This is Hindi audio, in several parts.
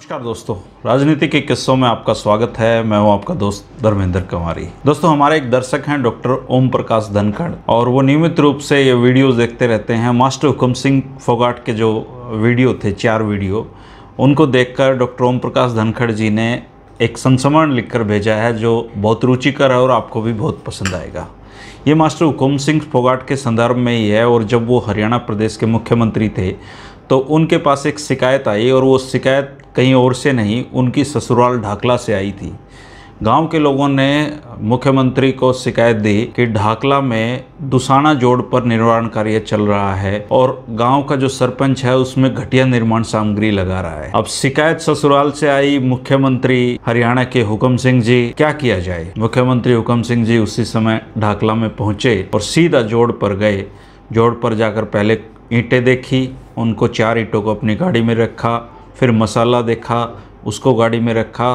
नमस्कार दोस्तों राजनीति के किस्सों में आपका स्वागत है मैं हूं आपका दोस्त धर्मेंद्र कुमारी दोस्तों हमारे एक दर्शक हैं डॉक्टर ओम प्रकाश धनखड़ और वो नियमित रूप से ये वीडियोस देखते रहते हैं मास्टर हुकुम सिंह फोगाट के जो वीडियो थे चार वीडियो उनको देखकर डॉक्टर ओम प्रकाश धनखड़ जी ने एक संस्मरण लिखकर भेजा है जो बहुत रुचिकर है और आपको भी बहुत पसंद आएगा ये मास्टर हुकुम सिंह फोगाट के संदर्भ में ही है और जब वो हरियाणा प्रदेश के मुख्यमंत्री थे तो उनके पास एक शिकायत आई और वो शिकायत कहीं और से नहीं उनकी ससुराल ढाकला से आई थी गांव के लोगों ने मुख्यमंत्री को शिकायत दी कि ढाकला में दुसाना जोड़ पर निर्माण कार्य चल रहा है और गांव का जो सरपंच है उसमें घटिया निर्माण सामग्री लगा रहा है अब शिकायत ससुराल से आई मुख्यमंत्री हरियाणा के हुकम सिंह जी क्या किया जाए मुख्यमंत्री हुकम सिंह जी उसी समय ढाकला में पहुंचे और सीधा जोड़ पर गए जोड़ पर जाकर पहले ईंटें देखी उनको चार ईंटों को अपनी गाड़ी में रखा फिर मसाला देखा उसको गाड़ी में रखा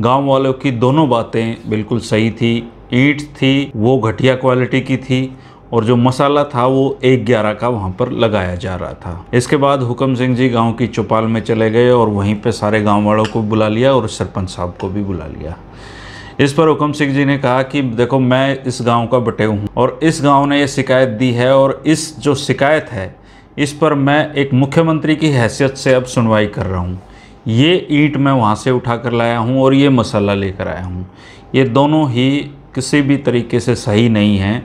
गांव वालों की दोनों बातें बिल्कुल सही थी ईंट थी वो घटिया क्वालिटी की थी और जो मसाला था वो एक ग्यारह का वहाँ पर लगाया जा रहा था इसके बाद हुक्म सिंह जी गांव की चौपाल में चले गए और वहीं पे सारे गांव वालों को बुला लिया और सरपंच साहब को भी बुला लिया इस पर हुक्म सिंह जी ने कहा कि देखो मैं इस गांव का बटे हूँ और इस गांव ने ये शिकायत दी है और इस जो शिकायत है इस पर मैं एक मुख्यमंत्री की हैसियत से अब सुनवाई कर रहा हूँ ये ईंट मैं वहाँ से उठा कर लाया हूँ और ये मसाला लेकर आया हूँ ये दोनों ही किसी भी तरीके से सही नहीं हैं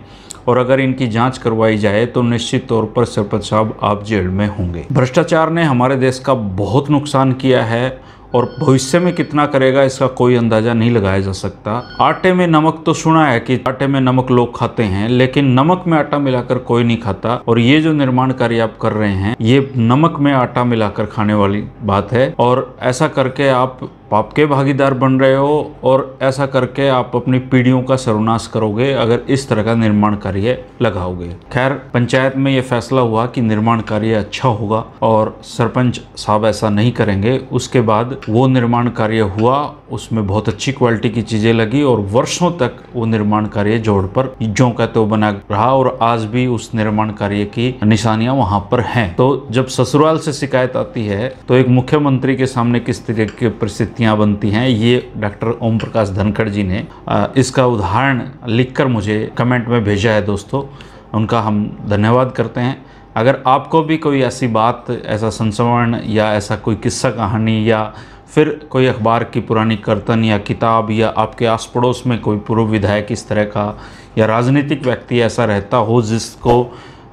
और अगर इनकी जांच करवाई जाए तो निश्चित तौर पर सरपंच साहब आप जेल में होंगे भ्रष्टाचार ने हमारे देश का बहुत नुकसान किया है और भविष्य में कितना करेगा इसका कोई अंदाजा नहीं लगाया जा सकता आटे में नमक तो सुना है कि आटे में नमक लोग खाते हैं लेकिन नमक में आटा मिलाकर कोई नहीं खाता और ये जो निर्माण कार्य आप कर रहे हैं ये नमक में आटा मिलाकर खाने वाली बात है और ऐसा करके आप पाप के भागीदार बन रहे हो और ऐसा करके आप अपनी पीढ़ियों का सर्वनाश करोगे अगर इस तरह का निर्माण कार्य लगाओगे खैर पंचायत में यह फैसला हुआ कि निर्माण कार्य अच्छा होगा और सरपंच साहब ऐसा नहीं करेंगे उसके बाद वो निर्माण कार्य हुआ उसमें बहुत अच्छी क्वालिटी की चीज़ें लगी और वर्षों तक वो निर्माण कार्य जोड़ पर जो का तो बना रहा और आज भी उस निर्माण कार्य की निशानियां वहां पर हैं तो जब ससुराल से शिकायत आती है तो एक मुख्यमंत्री के सामने किस तरह की परिस्थिति मूर्तियाँ बनती हैं ये डॉक्टर ओम प्रकाश धनखड़ जी ने इसका उदाहरण लिखकर मुझे कमेंट में भेजा है दोस्तों उनका हम धन्यवाद करते हैं अगर आपको भी कोई ऐसी बात ऐसा संस्मरण या ऐसा कोई किस्सा कहानी या फिर कोई अखबार की पुरानी कर्तन या किताब या आपके आस पड़ोस में कोई पूर्व विधायक इस तरह का या राजनीतिक व्यक्ति ऐसा रहता हो जिसको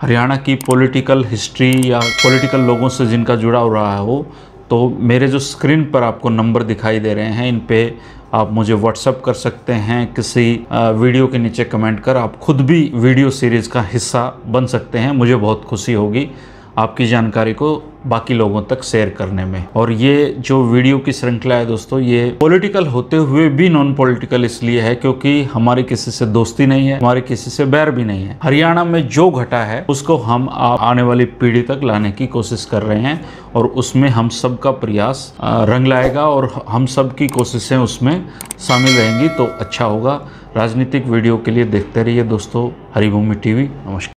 हरियाणा की पॉलिटिकल हिस्ट्री या पॉलिटिकल लोगों से जिनका जुड़ा हो रहा हो तो मेरे जो स्क्रीन पर आपको नंबर दिखाई दे रहे हैं इन पर आप मुझे व्हाट्सअप कर सकते हैं किसी वीडियो के नीचे कमेंट कर आप खुद भी वीडियो सीरीज़ का हिस्सा बन सकते हैं मुझे बहुत खुशी होगी आपकी जानकारी को बाकी लोगों तक शेयर करने में और ये जो वीडियो की श्रृंखला है दोस्तों ये पॉलिटिकल होते हुए भी नॉन पॉलिटिकल इसलिए है क्योंकि हमारी किसी से दोस्ती नहीं है हमारे किसी से बैर भी नहीं है हरियाणा में जो घटा है उसको हम आने वाली पीढ़ी तक लाने की कोशिश कर रहे हैं और उसमें हम सबका प्रयास रंग लाएगा और हम सब की कोशिशें उसमें शामिल रहेंगी तो अच्छा होगा राजनीतिक वीडियो के लिए देखते रहिए दोस्तों हरिभूमि टी नमस्कार